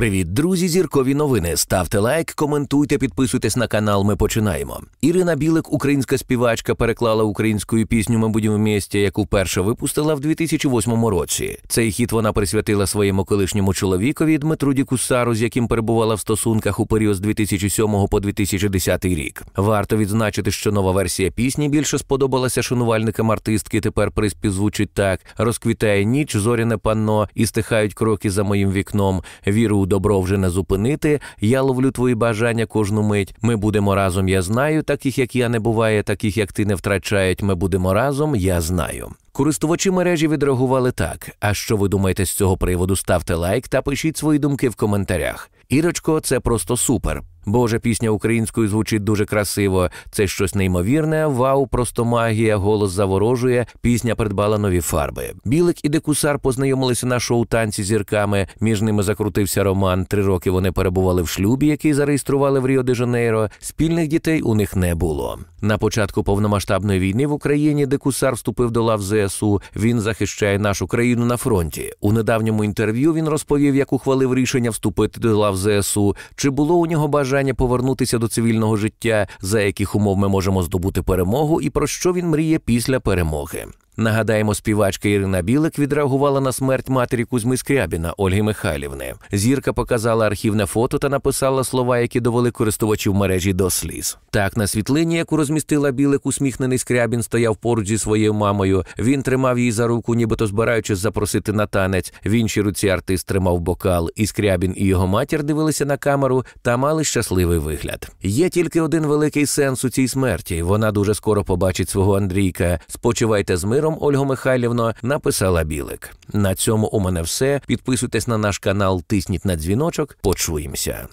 Привіт, друзі! Зіркові новини. Ставте лайк, коментуйте, підписуйтесь на канал. Ми починаємо. Ірина Білик, українська співачка, переклала українською пісню Ми будемо в місті, яку перша випустила в 2008 році. Цей хіт вона присвятила своєму колишньому чоловікові Дмитру Дікусару, з яким перебувала в стосунках у період з 2007 по 2010 рік. Варто відзначити, що нова версія пісні більше сподобалася шанувальникам артистки. Тепер приспів звучить так: розквітає ніч, зоряне панно і стихають кроки за моїм вікном. Віру у добро вже не зупинити, я ловлю твої бажання кожну мить. Ми будемо разом, я знаю. Таких, як я не буває, таких, як ти не втрачають, ми будемо разом, я знаю. Користувачі мережі відреагували так. А що ви думаєте з цього приводу? Ставте лайк та пишіть свої думки в коментарях. Ірочко, це просто супер. Боже, пісня українською звучить дуже красиво. Це щось неймовірне. Вау, просто магія, голос заворожує. Пісня придбала нові фарби. Білик і декусар познайомилися на шоу танці зірками. Між ними закрутився роман. Три роки вони перебували в шлюбі, який зареєстрували в Ріо де Жанейро. Спільних дітей у них не було. На початку повномасштабної війни в Україні, де Кусар вступив до лав ЗСУ, він захищає нашу країну на фронті. У недавньому інтерв'ю він розповів, як ухвалив рішення вступити до лав ЗСУ, чи було у нього бажання повернутися до цивільного життя, за яких умов ми можемо здобути перемогу, і про що він мріє після перемоги. Нагадаємо, співачка Ірина Білик відреагувала на смерть матері Кузьми Скрябіна Ольги Михайлівни. Зірка показала архівне фото та написала слова, які довели користувачів мережі до сліз. Так, на світлині, яку розмістила білик, усміхнений скрябін стояв поруч зі своєю мамою. Він тримав її за руку, нібито збираючись запросити на танець. В іншій руці артист тримав бокал, і скрябін і його матір дивилися на камеру та мали щасливий вигляд. Є тільки один великий сенс у цій смерті. Вона дуже скоро побачить свого Андрійка. Спочивайте з миром, Ольго Михайлівно, написала білик. На цьому у мене все. Підписуйтесь на наш канал, тисніть на дзвіночок. Почуємося.